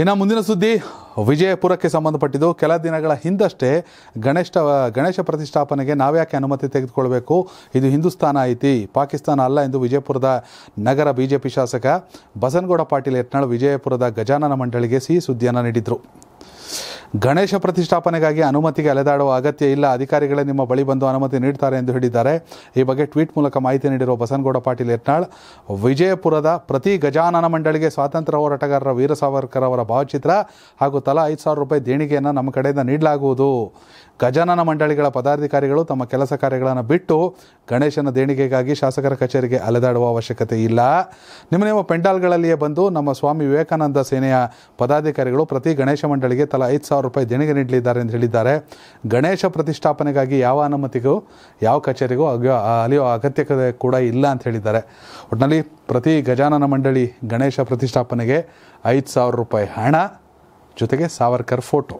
ಇನ್ನು ಮುಂದಿನ ಸುದ್ದಿ ವಿಜಯಪುರಕ್ಕೆ ಸಂಬಂಧಪಟ್ಟಿದ್ದು ಕೆಲ ದಿನಗಳ ಹಿಂದಷ್ಟೇ ಗಣೇಶ ಗಣೇಶ ಪ್ರತಿಷ್ಠಾಪನೆಗೆ ನಾವ್ಯಾಕೆ ಅನುಮತಿ ತೆಗೆದುಕೊಳ್ಬೇಕು ಇದು ಹಿಂದೂಸ್ತಾನ ಐತಿ ಪಾಕಿಸ್ತಾನ ಅಲ್ಲ ಎಂದು ವಿಜಯಪುರದ ನಗರ ಬಿಜೆಪಿ ಶಾಸಕ ಬಸನಗೌಡ ಪಾಟೀಲ್ ಯತ್ನಾಳ್ ವಿಜಯಪುರದ ಗಜಾನನ ಮಂಡಳಿಗೆ ಸಿಹಿ ಸುದ್ದಿಯನ್ನು ನೀಡಿದರು ಗಣೇಶ ಪ್ರತಿಷ್ಠಾಪನೆಗಾಗಿ ಅನುಮತಿಗೆ ಅಲೆದಾಡುವ ಅಗತ್ಯ ಇಲ್ಲ ಅಧಿಕಾರಿಗಳೇ ನಿಮ್ಮ ಬಳಿ ಬಂದು ಅನುಮತಿ ನೀಡ್ತಾರೆ ಎಂದು ಹೇಳಿದ್ದಾರೆ ಈ ಬಗ್ಗೆ ಟ್ವೀಟ್ ಮೂಲಕ ಮಾಹಿತಿ ನೀಡಿರುವ ಬಸನಗೌಡ ಪಾಟೀಲ್ ಯತ್ನಾಳ್ ವಿಜಯಪುರದ ಪ್ರತಿ ಗಜಾನನ ಮಂಡಳಿಗೆ ಸ್ವಾತಂತ್ರ್ಯ ಹೋರಾಟಗಾರರ ವೀರ ಸಾವರ್ಕರ್ ಅವರ ಭಾವಚಿತ್ರ ಹಾಗೂ ತಲಾ ಐದು ಸಾವಿರ ರೂಪಾಯಿ ದೇಣಿಗೆಯನ್ನು ನಮ್ಮ ಕಡೆಯಿಂದ ನೀಡಲಾಗುವುದು ಗಜಾನನ ಮಂಡಳಿಗಳ ಪದಾಧಿಕಾರಿಗಳು ತಮ್ಮ ಕೆಲಸ ಕಾರ್ಯಗಳನ್ನು ಬಿಟ್ಟು ಗಣೇಶನ ದೇಣಿಗೆಗಾಗಿ ಶಾಸಕರ ಕಚೇರಿಗೆ ಅಲೆದಾಡುವ ಅವಶ್ಯಕತೆ ಇಲ್ಲ ನಿಮ್ಮ ನಿಮ್ಮ ಪೆಂಡಾಲ್ಗಳಲ್ಲಿಯೇ ಬಂದು ನಮ್ಮ ಸ್ವಾಮಿ ವಿವೇಕಾನಂದ ಸೇನೆಯ ಪದಾಧಿಕಾರಿಗಳು ಪ್ರತಿ ಗಣೇಶ ಮಂಡಳಿಗೆ ತಲಾ ಐದು ಸಾವಿರ ರೂಪಾಯಿ ದೇಣಿಗೆ ನೀಡಲಿದ್ದಾರೆ ಎಂದು ಹೇಳಿದ್ದಾರೆ ಗಣೇಶ ಪ್ರತಿಷ್ಠಾಪನೆಗಾಗಿ ಯಾವ ಅನುಮತಿಗೂ ಯಾವ ಕಚೇರಿಗೂ ಅಲಿಯೋ ಅಗತ್ಯತೆ ಕೂಡ ಇಲ್ಲ ಅಂತ ಹೇಳಿದ್ದಾರೆ ಒಟ್ಟಿನಲ್ಲಿ ಪ್ರತಿ ಗಜಾನನ ಮಂಡಳಿ ಗಣೇಶ ಪ್ರತಿಷ್ಠಾಪನೆಗೆ ಐದು ಸಾವಿರ ರೂಪಾಯಿ ಹಣ ಜೊತೆಗೆ ಸಾವರ್ಕರ್ ಫೋಟೋ